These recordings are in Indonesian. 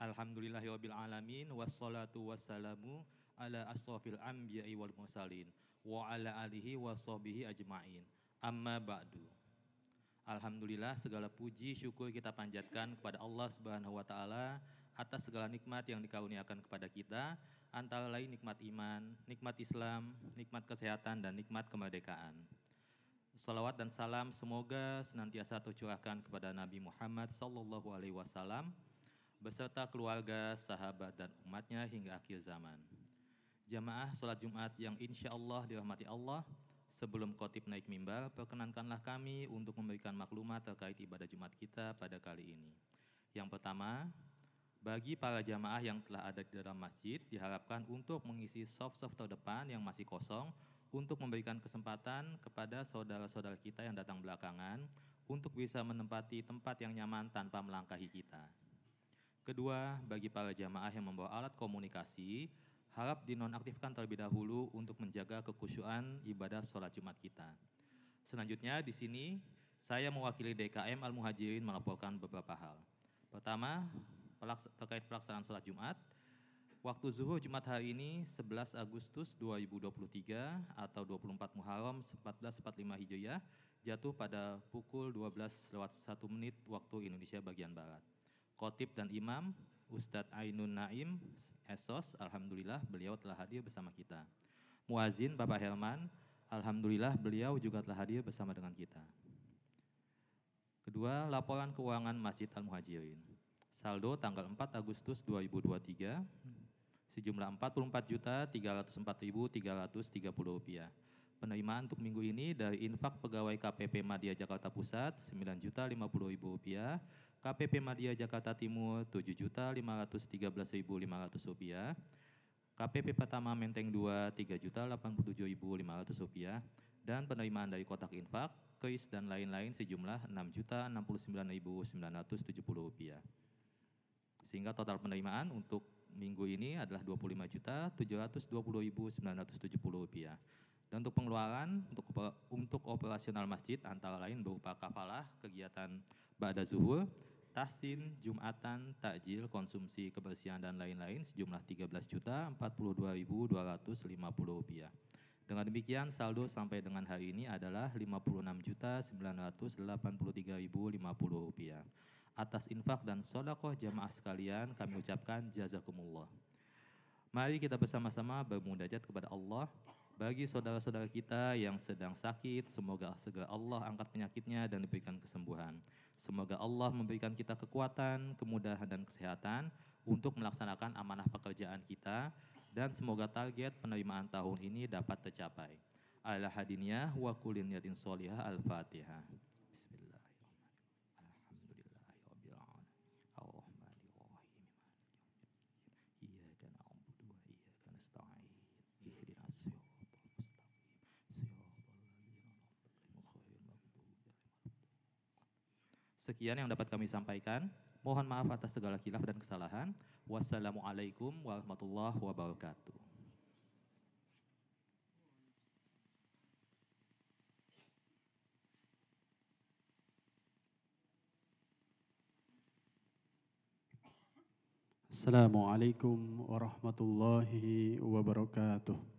Alhamdulillahirabbil alamin wassalatu wassalamu ala asrafil anbiya'i wal mursalin wa ala alihi wa sahbihi ajmain. Amma ba'du. Alhamdulillah segala puji syukur kita panjatkan kepada Allah Subhanahu wa taala atas segala nikmat yang dikaruniakan kepada kita, antara lain nikmat iman, nikmat Islam, nikmat kesehatan dan nikmat kemerdekaan. Salawat dan salam semoga senantiasa tercurahkan kepada Nabi Muhammad sallallahu alaihi wasallam beserta keluarga, sahabat, dan umatnya hingga akhir zaman. Jamaah sholat Jumat yang insya Allah dirahmati Allah, sebelum khotib naik mimbar, perkenankanlah kami untuk memberikan maklumat terkait ibadah Jumat kita pada kali ini. Yang pertama, bagi para jamaah yang telah ada di dalam masjid, diharapkan untuk mengisi soft-soft terdepan yang masih kosong untuk memberikan kesempatan kepada saudara-saudara kita yang datang belakangan untuk bisa menempati tempat yang nyaman tanpa melangkahi kita. Kedua, bagi para jamaah yang membawa alat komunikasi, harap dinonaktifkan terlebih dahulu untuk menjaga kekhusyuan ibadah sholat Jumat kita. Selanjutnya, di sini saya mewakili DKM Al-Muhajirin melaporkan beberapa hal. Pertama, terkait pelaksanaan sholat Jumat, waktu zuhur Jumat hari ini 11 Agustus 2023 atau 24 Muharram 1445 Hijriah jatuh pada pukul 12 lewat 1 menit waktu Indonesia bagian Barat. Kotip dan Imam Ustadz Ainun Naim Esos, Alhamdulillah beliau telah hadir bersama kita. Muazin Bapak Helman, Alhamdulillah beliau juga telah hadir bersama dengan kita. Kedua, laporan keuangan Masjid Al-Muhajirin. Saldo tanggal 4 Agustus 2023 sejumlah 44.304.330 rupiah. Penerimaan untuk minggu ini dari infak pegawai KPP Madia Jakarta Pusat Rp9.050.000, KPP Madia Jakarta Timur Rp7.513.500, KPP Pertama Menteng 2 rp rupiah dan penerimaan dari kotak infak, keis dan lain-lain sejumlah Rp6.069.970. Sehingga total penerimaan untuk minggu ini adalah Rp25.720.970. Dan untuk pengeluaran untuk untuk operasional masjid antara lain berupa kafalah kegiatan ba'da zuhur, tahsin, jumatan, takjil, konsumsi kebersihan dan lain-lain sejumlah 13.042.250 Dengan demikian saldo sampai dengan hari ini adalah Rp56.983.050. Atas infak dan sodakoh jamaah sekalian kami ucapkan jazakumullah. Mari kita bersama-sama bermunajat kepada Allah. Bagi saudara-saudara kita yang sedang sakit, semoga segera Allah angkat penyakitnya dan diberikan kesembuhan. Semoga Allah memberikan kita kekuatan, kemudahan, dan kesehatan untuk melaksanakan amanah pekerjaan kita dan semoga target penerimaan tahun ini dapat tercapai. Alhamdulillah. wa kulin yatin solihah al-fatihah. Sekian yang dapat kami sampaikan. Mohon maaf atas segala khilaf dan kesalahan. Wassalamualaikum warahmatullahi wabarakatuh. Assalamualaikum warahmatullahi wabarakatuh.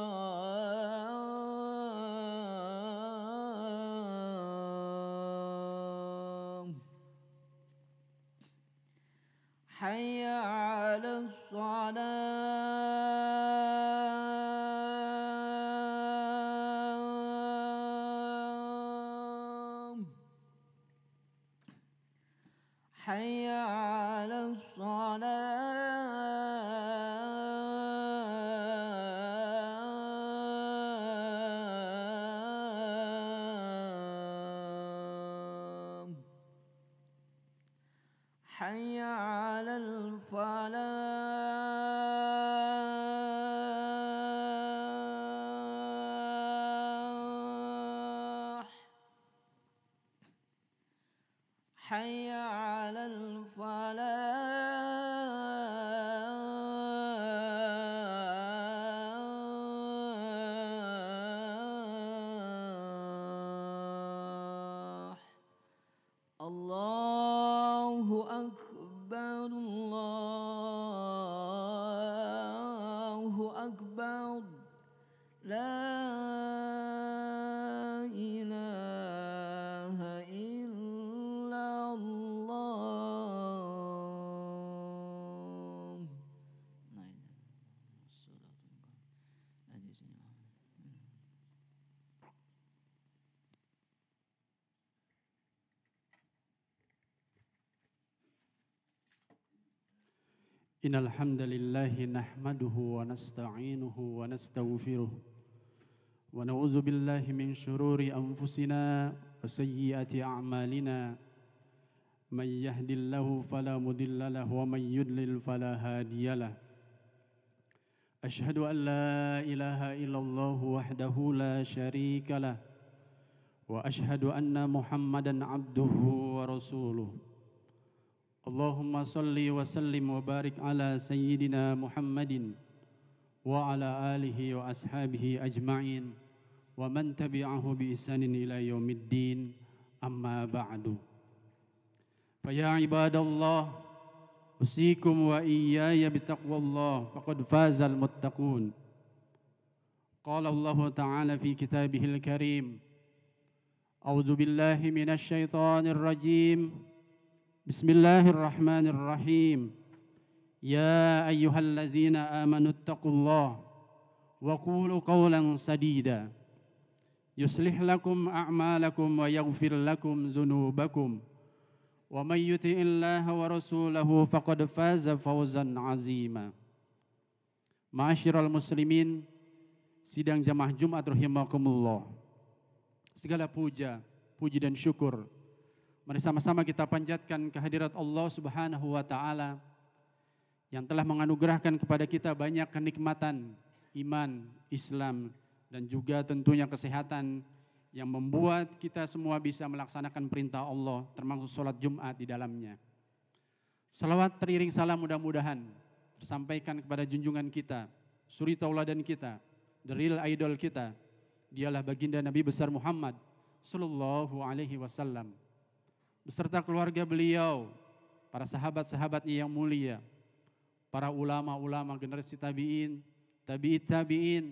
إن الحمد لله نحمده ونستعينه ونستغفره ونعوذ بالله من شرور أنفسنا وسيئات أعمالنا من يهد الله فلا مضل له ومن يضلل فلا هادي له أشهد أن لا إله إلا الله وحده لا شريك له وأشهد أن محمدا عبده ورسوله اللهم صل وسلم وبارك على سيدنا محمد وعلى آله وأصحابه أجمعين ومن تبعه بإحسان إلى يوم الدين أما بعد فيا عباد الله أوصيكم وإياي بتقوى الله فقد فاز المتقون قال الله تعالى في كتابه الكريم أعوذ بالله من الشيطان الرجيم بسم الله الرحمن الرحيم يا أيها الذين آمنوا اتقوا الله وقولوا قولا سديدا يصلح لكم أعمالكم ويغفر لكم ذنوبكم ومن يطع الله ورسوله فقد فاز فوزا عظيما Ma'asyiral muslimin Sidang jamaah Jumat rahimakumullah Segala puja, puji dan syukur Mari sama-sama kita panjatkan kehadirat Allah Subhanahu wa taala yang telah menganugerahkan kepada kita banyak kenikmatan iman, Islam dan juga tentunya kesehatan yang membuat kita semua bisa melaksanakan perintah Allah termasuk sholat Jumat di dalamnya. Salawat teriring salam mudah-mudahan tersampaikan kepada junjungan kita, suri tauladan kita, the real idol kita. Dialah baginda Nabi besar Muhammad sallallahu alaihi wasallam beserta keluarga beliau, para sahabat-sahabatnya yang mulia, para ulama-ulama generasi tabi'in, tabi'it tabi'in,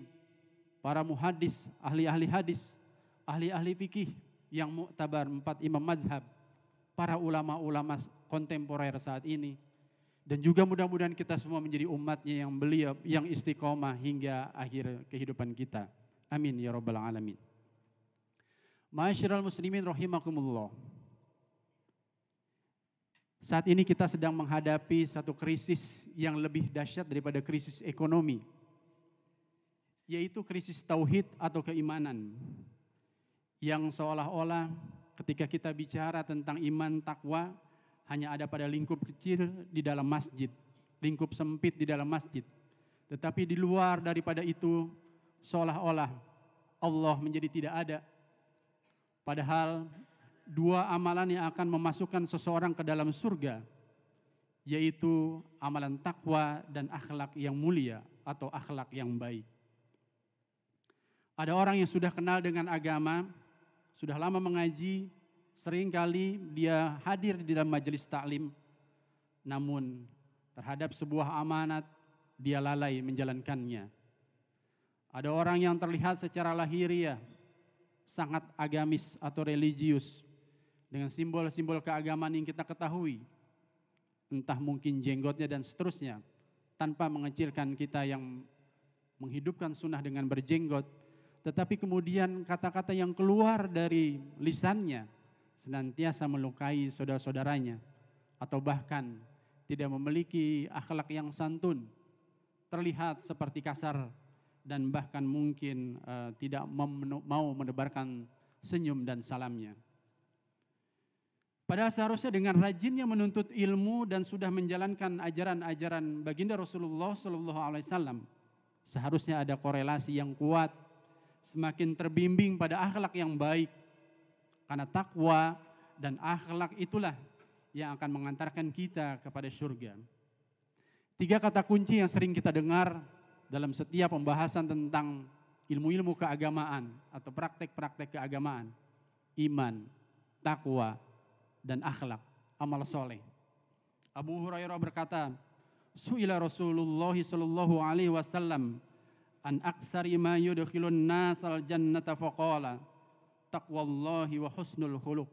para muhadis, ahli-ahli hadis, ahli-ahli fikih yang muktabar empat imam mazhab, para ulama-ulama kontemporer saat ini, dan juga mudah-mudahan kita semua menjadi umatnya yang beliau yang istiqomah hingga akhir kehidupan kita. Amin ya rabbal alamin. Ma'asyiral muslimin rahimakumullah. Saat ini kita sedang menghadapi satu krisis yang lebih dahsyat daripada krisis ekonomi, yaitu krisis tauhid atau keimanan. Yang seolah-olah ketika kita bicara tentang iman takwa hanya ada pada lingkup kecil di dalam masjid, lingkup sempit di dalam masjid. Tetapi di luar daripada itu seolah-olah Allah menjadi tidak ada. Padahal dua amalan yang akan memasukkan seseorang ke dalam surga, yaitu amalan takwa dan akhlak yang mulia atau akhlak yang baik. Ada orang yang sudah kenal dengan agama, sudah lama mengaji, seringkali dia hadir di dalam majelis taklim, namun terhadap sebuah amanat dia lalai menjalankannya. Ada orang yang terlihat secara lahiriah sangat agamis atau religius, dengan simbol-simbol keagamaan yang kita ketahui, entah mungkin jenggotnya dan seterusnya, tanpa mengecilkan kita yang menghidupkan sunnah dengan berjenggot, tetapi kemudian kata-kata yang keluar dari lisannya senantiasa melukai saudara-saudaranya, atau bahkan tidak memiliki akhlak yang santun, terlihat seperti kasar dan bahkan mungkin uh, tidak mau menebarkan senyum dan salamnya. Padahal seharusnya dengan rajinnya menuntut ilmu dan sudah menjalankan ajaran-ajaran baginda Rasulullah Shallallahu Alaihi Wasallam, seharusnya ada korelasi yang kuat, semakin terbimbing pada akhlak yang baik. Karena takwa dan akhlak itulah yang akan mengantarkan kita kepada surga. Tiga kata kunci yang sering kita dengar dalam setiap pembahasan tentang ilmu-ilmu keagamaan atau praktek-praktek keagamaan. Iman, takwa, dan akhlak, amal soleh. Abu Hurairah berkata, Su'ila Rasulullah sallallahu alaihi wasallam an aktsari ma yudkhilun nasal jannata faqala taqwallahi wa husnul khuluq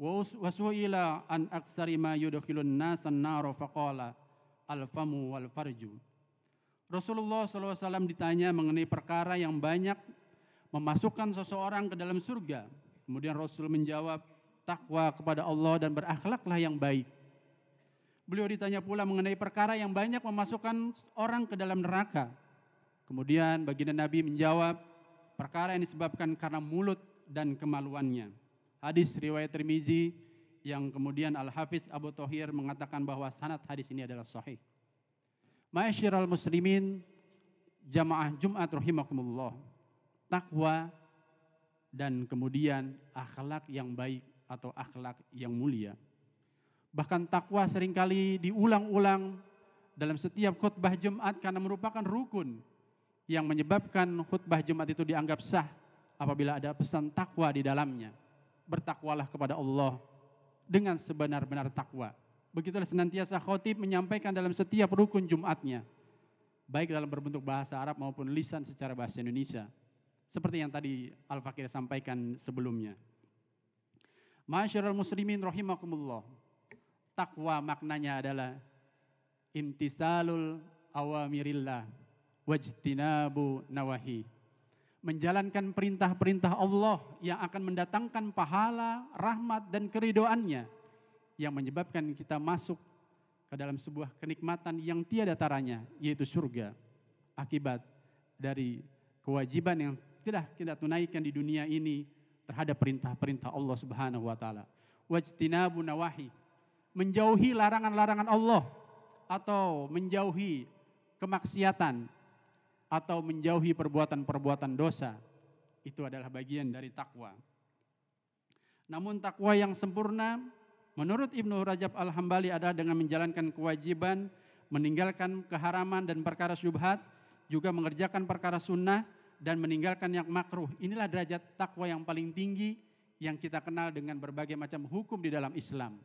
wa su'ila an aktsari ma yudkhilun nasan nar faqala al-famu wal farju Rasulullah SAW ditanya mengenai perkara yang banyak memasukkan seseorang ke dalam surga. Kemudian Rasul menjawab, bertakwa kepada Allah dan berakhlaklah yang baik. Beliau ditanya pula mengenai perkara yang banyak memasukkan orang ke dalam neraka. Kemudian baginda Nabi menjawab, perkara yang disebabkan karena mulut dan kemaluannya. Hadis riwayat Tirmizi yang kemudian Al-Hafiz Abu Thohir mengatakan bahwa sanad hadis ini adalah sahih. Ma'asyiral muslimin jamaah Jumat rahimakumullah. Takwa dan kemudian akhlak yang baik atau akhlak yang mulia. Bahkan takwa seringkali diulang-ulang dalam setiap khutbah Jumat karena merupakan rukun yang menyebabkan khutbah Jumat itu dianggap sah apabila ada pesan takwa di dalamnya. Bertakwalah kepada Allah dengan sebenar-benar takwa. Begitulah senantiasa khotib menyampaikan dalam setiap rukun Jumatnya. Baik dalam berbentuk bahasa Arab maupun lisan secara bahasa Indonesia. Seperti yang tadi Al-Fakir sampaikan sebelumnya. Masyarul muslimin rahimakumullah. Takwa maknanya adalah intisalul awamirillah wajtinabu nawahi. Menjalankan perintah-perintah Allah yang akan mendatangkan pahala, rahmat dan keridoannya yang menyebabkan kita masuk ke dalam sebuah kenikmatan yang tiada taranya yaitu surga akibat dari kewajiban yang tidak kita tunaikan di dunia ini terhadap perintah-perintah Allah Subhanahu wa taala. Wajtinabu nawahi, menjauhi larangan-larangan Allah atau menjauhi kemaksiatan atau menjauhi perbuatan-perbuatan dosa. Itu adalah bagian dari takwa. Namun takwa yang sempurna menurut Ibnu Rajab Al-Hambali adalah dengan menjalankan kewajiban, meninggalkan keharaman dan perkara syubhat, juga mengerjakan perkara sunnah, dan meninggalkan yang makruh. Inilah derajat takwa yang paling tinggi yang kita kenal dengan berbagai macam hukum di dalam Islam.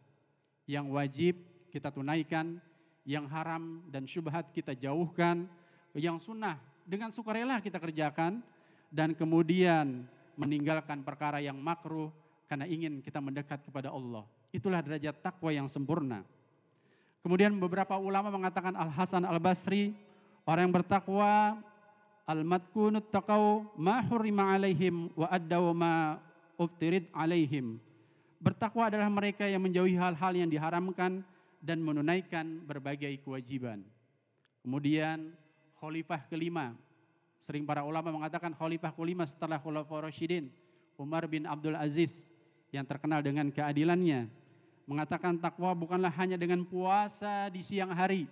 Yang wajib kita tunaikan, yang haram dan syubhat kita jauhkan, yang sunnah dengan sukarela kita kerjakan, dan kemudian meninggalkan perkara yang makruh karena ingin kita mendekat kepada Allah. Itulah derajat takwa yang sempurna. Kemudian beberapa ulama mengatakan Al Hasan Al Basri, orang yang bertakwa Al-matkunut taqaw ma hurrima alaihim wa addaw ma uftirid alaihim. Bertakwa adalah mereka yang menjauhi hal-hal yang diharamkan dan menunaikan berbagai kewajiban. Kemudian khalifah kelima. Sering para ulama mengatakan khalifah kelima setelah Khalifah Rashidin. Umar bin Abdul Aziz yang terkenal dengan keadilannya. Mengatakan takwa bukanlah hanya dengan puasa di siang hari.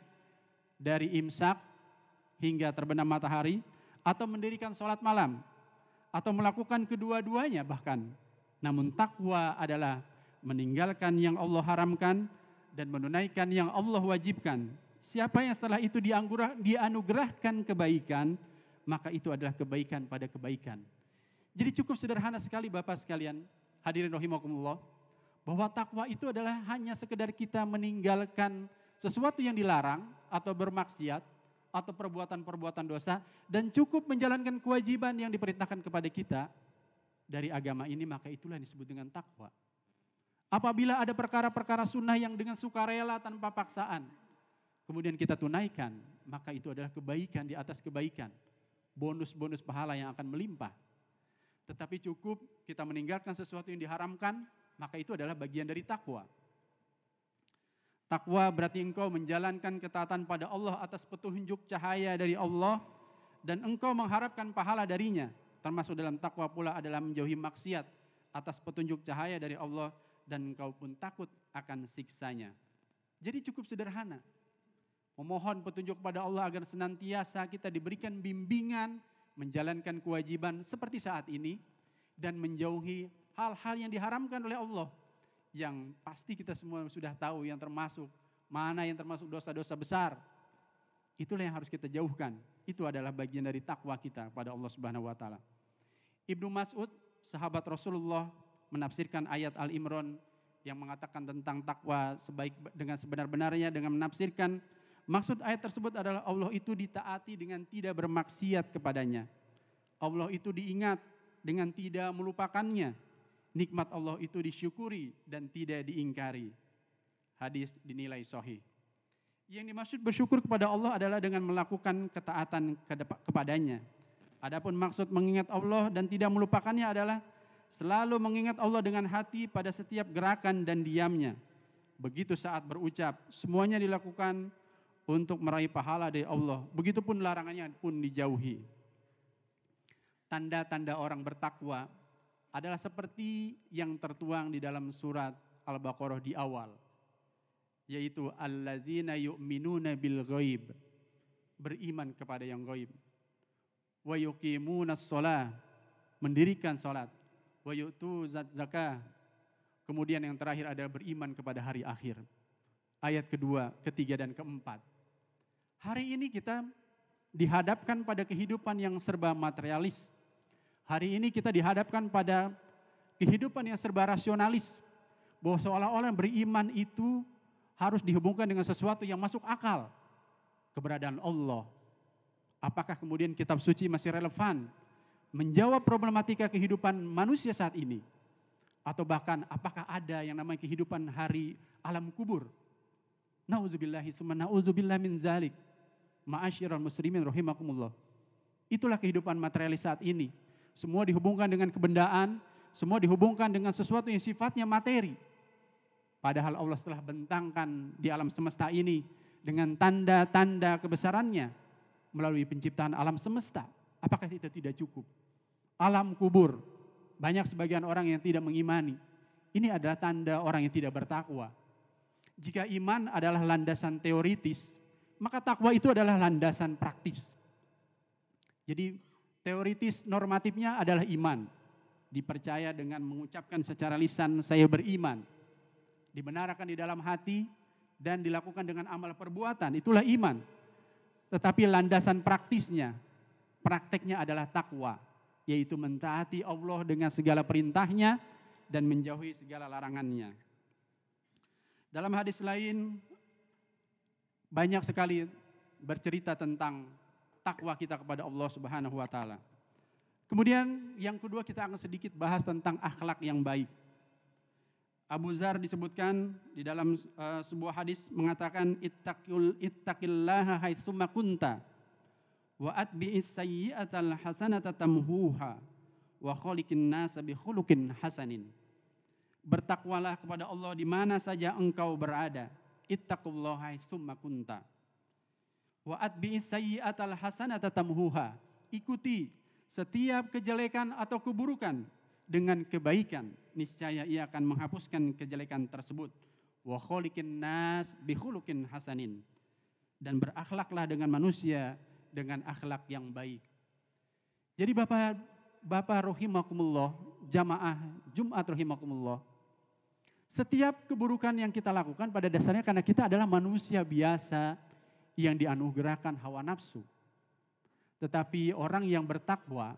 Dari imsak hingga terbenam matahari atau mendirikan sholat malam, atau melakukan kedua-duanya bahkan. Namun takwa adalah meninggalkan yang Allah haramkan dan menunaikan yang Allah wajibkan. Siapa yang setelah itu dianugerahkan kebaikan, maka itu adalah kebaikan pada kebaikan. Jadi cukup sederhana sekali Bapak sekalian, hadirin rohimakumullah bahwa takwa itu adalah hanya sekedar kita meninggalkan sesuatu yang dilarang atau bermaksiat atau perbuatan-perbuatan dosa dan cukup menjalankan kewajiban yang diperintahkan kepada kita dari agama ini maka itulah yang disebut dengan takwa. Apabila ada perkara-perkara sunnah yang dengan sukarela tanpa paksaan kemudian kita tunaikan maka itu adalah kebaikan di atas kebaikan. Bonus-bonus pahala yang akan melimpah. Tetapi cukup kita meninggalkan sesuatu yang diharamkan maka itu adalah bagian dari takwa. Takwa berarti engkau menjalankan ketaatan pada Allah atas petunjuk cahaya dari Allah dan engkau mengharapkan pahala darinya. Termasuk dalam takwa pula adalah menjauhi maksiat atas petunjuk cahaya dari Allah dan engkau pun takut akan siksanya. Jadi cukup sederhana. Memohon petunjuk pada Allah agar senantiasa kita diberikan bimbingan menjalankan kewajiban seperti saat ini dan menjauhi hal-hal yang diharamkan oleh Allah yang pasti kita semua sudah tahu yang termasuk mana yang termasuk dosa-dosa besar. Itulah yang harus kita jauhkan. Itu adalah bagian dari takwa kita pada Allah Subhanahu wa taala. Ibnu Mas'ud, sahabat Rasulullah menafsirkan ayat Al-Imran yang mengatakan tentang takwa sebaik dengan sebenar-benarnya dengan menafsirkan maksud ayat tersebut adalah Allah itu ditaati dengan tidak bermaksiat kepadanya. Allah itu diingat dengan tidak melupakannya nikmat Allah itu disyukuri dan tidak diingkari. Hadis dinilai sahih. Yang dimaksud bersyukur kepada Allah adalah dengan melakukan ketaatan kepadanya. Adapun maksud mengingat Allah dan tidak melupakannya adalah selalu mengingat Allah dengan hati pada setiap gerakan dan diamnya. Begitu saat berucap, semuanya dilakukan untuk meraih pahala dari Allah. Begitupun larangannya pun dijauhi. Tanda-tanda orang bertakwa adalah seperti yang tertuang di dalam surat Al-Baqarah di awal yaitu allazina yu'minuna bil ghaib beriman kepada yang gaib wa yuqimunas shalah mendirikan salat wa yu'tu zakah kemudian yang terakhir ada beriman kepada hari akhir ayat kedua ketiga dan keempat hari ini kita dihadapkan pada kehidupan yang serba materialis Hari ini kita dihadapkan pada kehidupan yang serba rasionalis. Bahwa seolah-olah beriman itu harus dihubungkan dengan sesuatu yang masuk akal. Keberadaan Allah. Apakah kemudian kitab suci masih relevan menjawab problematika kehidupan manusia saat ini? Atau bahkan apakah ada yang namanya kehidupan hari alam kubur? Nauzubillahi summa nauzubillah min zalik. Ma'asyiral muslimin rahimakumullah. Itulah kehidupan materialis saat ini semua dihubungkan dengan kebendaan, semua dihubungkan dengan sesuatu yang sifatnya materi. Padahal Allah telah bentangkan di alam semesta ini dengan tanda-tanda kebesarannya melalui penciptaan alam semesta. Apakah itu tidak cukup? Alam kubur, banyak sebagian orang yang tidak mengimani. Ini adalah tanda orang yang tidak bertakwa. Jika iman adalah landasan teoritis, maka takwa itu adalah landasan praktis. Jadi Teoritis normatifnya adalah iman. Dipercaya dengan mengucapkan secara lisan, saya beriman. Dibenarkan di dalam hati dan dilakukan dengan amal perbuatan, itulah iman. Tetapi landasan praktisnya, prakteknya adalah takwa. Yaitu mentaati Allah dengan segala perintahnya dan menjauhi segala larangannya. Dalam hadis lain, banyak sekali bercerita tentang takwa kita kepada Allah Subhanahu wa taala. Kemudian yang kedua kita akan sedikit bahas tentang akhlak yang baik. Abu Zar disebutkan di dalam uh, sebuah hadis mengatakan ittaqul ittaqillaha haitsuma kunta wa atbi'is sayyi'atal hasanata tamhuha wa khaliqin nasa bi khuluqin hasanin. Bertakwalah kepada Allah di mana saja engkau berada. Ittaqullaha haitsuma kunta. Wa atbi'is al hasanata tamhuha. Ikuti setiap kejelekan atau keburukan dengan kebaikan. Niscaya ia akan menghapuskan kejelekan tersebut. Wa kholikin nas bihulukin hasanin. Dan berakhlaklah dengan manusia dengan akhlak yang baik. Jadi Bapak Bapak rahimakumullah, jamaah Jumat rahimakumullah. Setiap keburukan yang kita lakukan pada dasarnya karena kita adalah manusia biasa yang dianugerahkan hawa nafsu. Tetapi orang yang bertakwa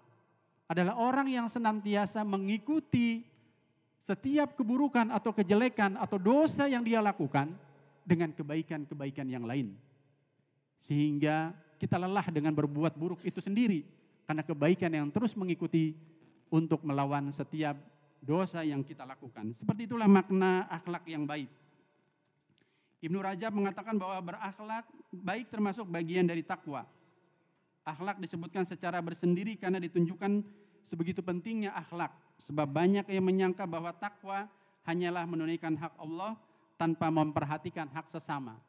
adalah orang yang senantiasa mengikuti setiap keburukan atau kejelekan atau dosa yang dia lakukan dengan kebaikan-kebaikan yang lain. Sehingga kita lelah dengan berbuat buruk itu sendiri karena kebaikan yang terus mengikuti untuk melawan setiap dosa yang kita lakukan. Seperti itulah makna akhlak yang baik. Ibnu Rajab mengatakan bahwa berakhlak baik termasuk bagian dari takwa. Akhlak disebutkan secara bersendiri karena ditunjukkan sebegitu pentingnya akhlak. Sebab banyak yang menyangka bahwa takwa hanyalah menunaikan hak Allah tanpa memperhatikan hak sesama.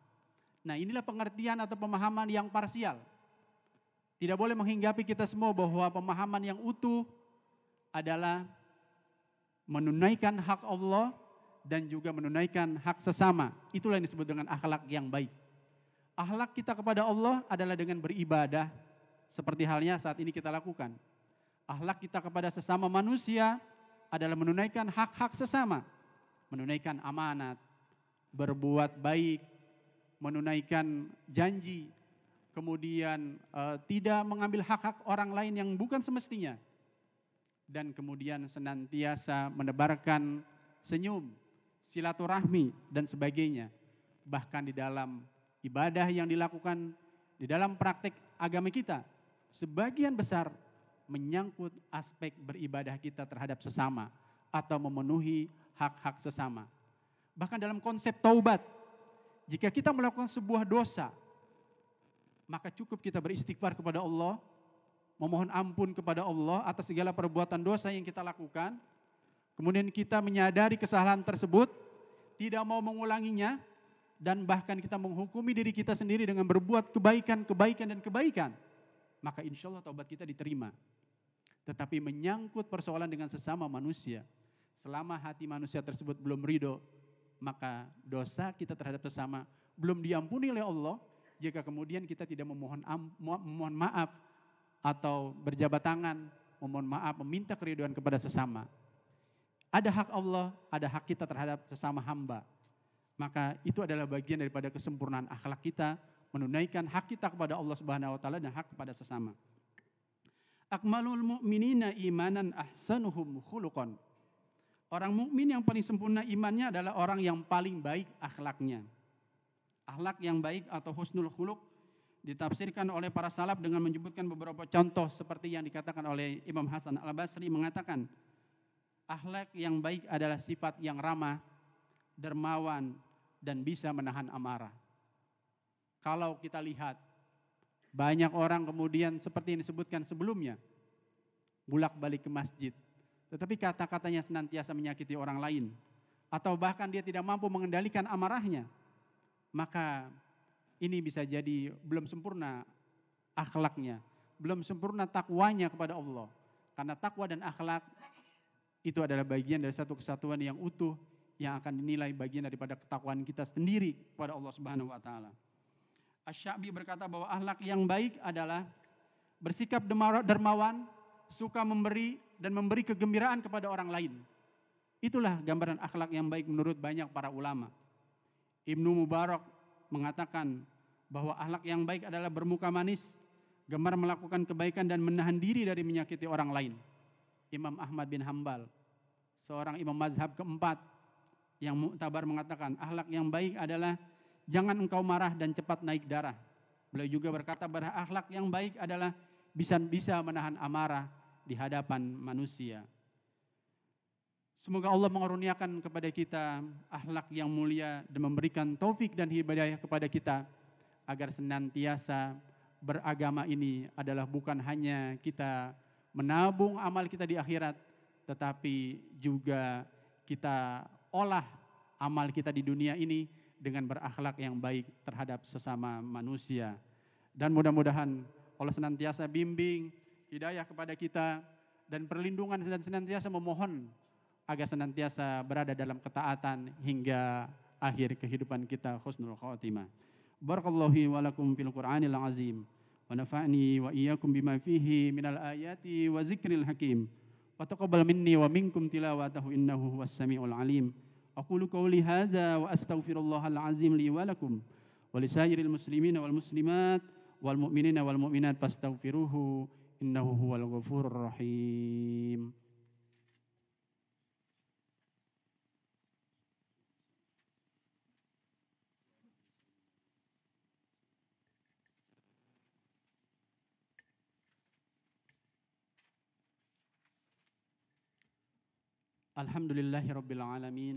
Nah inilah pengertian atau pemahaman yang parsial. Tidak boleh menghinggapi kita semua bahwa pemahaman yang utuh adalah menunaikan hak Allah dan juga menunaikan hak sesama. Itulah yang disebut dengan akhlak yang baik. Akhlak kita kepada Allah adalah dengan beribadah seperti halnya saat ini kita lakukan. Akhlak kita kepada sesama manusia adalah menunaikan hak-hak sesama, menunaikan amanat, berbuat baik, menunaikan janji, kemudian e, tidak mengambil hak-hak orang lain yang bukan semestinya, dan kemudian senantiasa menebarkan senyum silaturahmi, dan sebagainya. Bahkan di dalam ibadah yang dilakukan di dalam praktik agama kita, sebagian besar menyangkut aspek beribadah kita terhadap sesama atau memenuhi hak-hak sesama. Bahkan dalam konsep taubat, jika kita melakukan sebuah dosa, maka cukup kita beristighfar kepada Allah, memohon ampun kepada Allah atas segala perbuatan dosa yang kita lakukan, Kemudian kita menyadari kesalahan tersebut, tidak mau mengulanginya, dan bahkan kita menghukumi diri kita sendiri dengan berbuat kebaikan, kebaikan, dan kebaikan. Maka insya Allah taubat kita diterima. Tetapi menyangkut persoalan dengan sesama manusia, selama hati manusia tersebut belum ridho, maka dosa kita terhadap sesama belum diampuni oleh Allah jika kemudian kita tidak memohon, memohon maaf atau berjabat tangan, memohon maaf, meminta keriduan kepada sesama. Ada hak Allah, ada hak kita terhadap sesama hamba. Maka itu adalah bagian daripada kesempurnaan akhlak kita menunaikan hak kita kepada Allah Subhanahu wa taala dan hak kepada sesama. Akmalul mu'minina imanan ahsanuhum khuluqan. Orang mukmin yang paling sempurna imannya adalah orang yang paling baik akhlaknya. Akhlak yang baik atau husnul khuluq ditafsirkan oleh para salaf dengan menyebutkan beberapa contoh seperti yang dikatakan oleh Imam Hasan Al-Basri mengatakan, Akhlak yang baik adalah sifat yang ramah, dermawan, dan bisa menahan amarah. Kalau kita lihat, banyak orang kemudian seperti yang disebutkan sebelumnya, bulak-balik ke masjid, tetapi kata-katanya senantiasa menyakiti orang lain, atau bahkan dia tidak mampu mengendalikan amarahnya, maka ini bisa jadi belum sempurna akhlaknya, belum sempurna takwanya kepada Allah. Karena takwa dan akhlak itu adalah bagian dari satu kesatuan yang utuh yang akan dinilai bagian daripada ketakwaan kita sendiri kepada Allah Subhanahu wa taala. Asy-Syabi berkata bahwa akhlak yang baik adalah bersikap dermawan, suka memberi dan memberi kegembiraan kepada orang lain. Itulah gambaran akhlak yang baik menurut banyak para ulama. Ibnu Mubarak mengatakan bahwa akhlak yang baik adalah bermuka manis, gemar melakukan kebaikan dan menahan diri dari menyakiti orang lain. Imam Ahmad bin Hambal, seorang imam mazhab keempat yang muktabar mengatakan ahlak yang baik adalah jangan engkau marah dan cepat naik darah. Beliau juga berkata bahwa ahlak yang baik adalah bisa-bisa menahan amarah di hadapan manusia. Semoga Allah mengaruniakan kepada kita ahlak yang mulia dan memberikan taufik dan hidayah kepada kita agar senantiasa beragama ini adalah bukan hanya kita menabung amal kita di akhirat, tetapi juga kita olah amal kita di dunia ini dengan berakhlak yang baik terhadap sesama manusia. Dan mudah-mudahan Allah senantiasa bimbing hidayah kepada kita dan perlindungan dan senantiasa memohon agar senantiasa berada dalam ketaatan hingga akhir kehidupan kita khusnul khotimah. Barakallahu wa lakum fil Qur'anil azim. ونفعني وإياكم بما فيه من الآيات وذكر الحكيم وتقبل مني ومنكم تلاوته إنه هو السميع العليم أقول قولي هذا وأستغفر الله العظيم لي ولكم ولسائر المسلمين والمسلمات والمؤمنين والمؤمنات فاستغفروه إنه هو الغفور الرحيم الحمد لله رب العالمين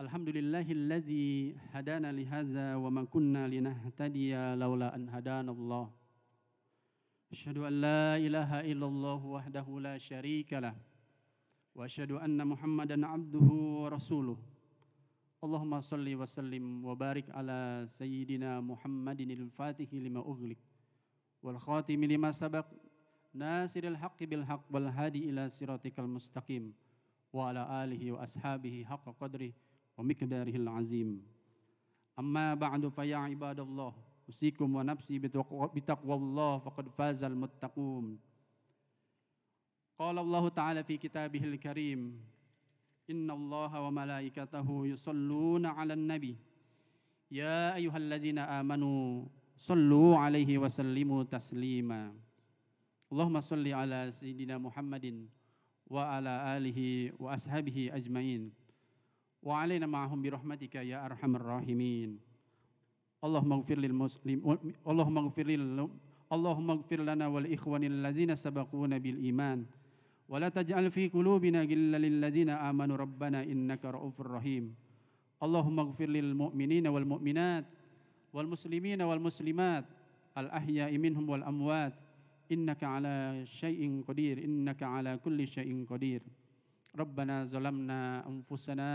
الحمد لله الذي هدانا لهذا وما كنا لنهتدي لولا أن هدانا الله أشهد أن لا إله إلا الله وحده لا شريك له وأشهد أن محمدا عبده ورسوله اللهم صل وسلم وبارك على سيدنا محمد الفاتح لما أغلق والخاتم لما سبق ناصر الحق بالحق والهادي إلى صراطك المستقيم وعلى آله وأصحابه حق قدره ومقداره العظيم أما بعد فيا عباد الله أوصيكم ونفسي بتقوى الله فقد فاز المتقون قال الله تعالى في كتابه الكريم إن الله وملائكته يصلون على النبي يا أيها الذين آمنوا صلوا عليه وسلموا تسليماً اللهم صل على سيدنا محمد وعلى آله وأصحابه أجمعين وعلينا معهم برحمتك يا أرحم الراحمين اللهم اغفر للمسلم اللهم اغفر للمسلمين اللهم اغفر لنا والإخوان الذين سبقونا بالإيمان ولا تجعل في قلوبنا غلا للذين آمنوا ربنا إنك رؤوف رحيم اللهم اغفر للمؤمنين والمؤمنات والمسلمين والمسلمات الأحياء منهم والأموات إنك على شيء قدير إنك على كل شيء قدير ربنا ظلمنا أنفسنا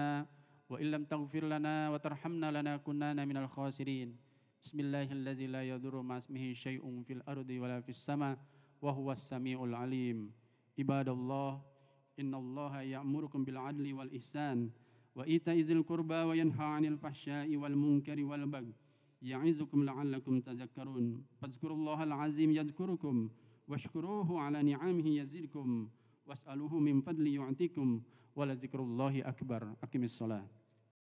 وإن لم تغفر لنا وترحمنا لنكونن من الخاسرين بسم الله الذي لا يضر مع اسمه شيء في الأرض ولا في السماء وهو السميع العليم عباد الله إن الله يأمركم بالعدل والإحسان وإيتاء ذي القربى وينهى عن الفحشاء والمنكر والبغي يعظكم لعلكم تذكرون فاذكروا الله العظيم يذكركم واشكروه على نعمه يزدكم واسألوه من فضل يعطيكم ولذكر الله أكبر أقم الصلاة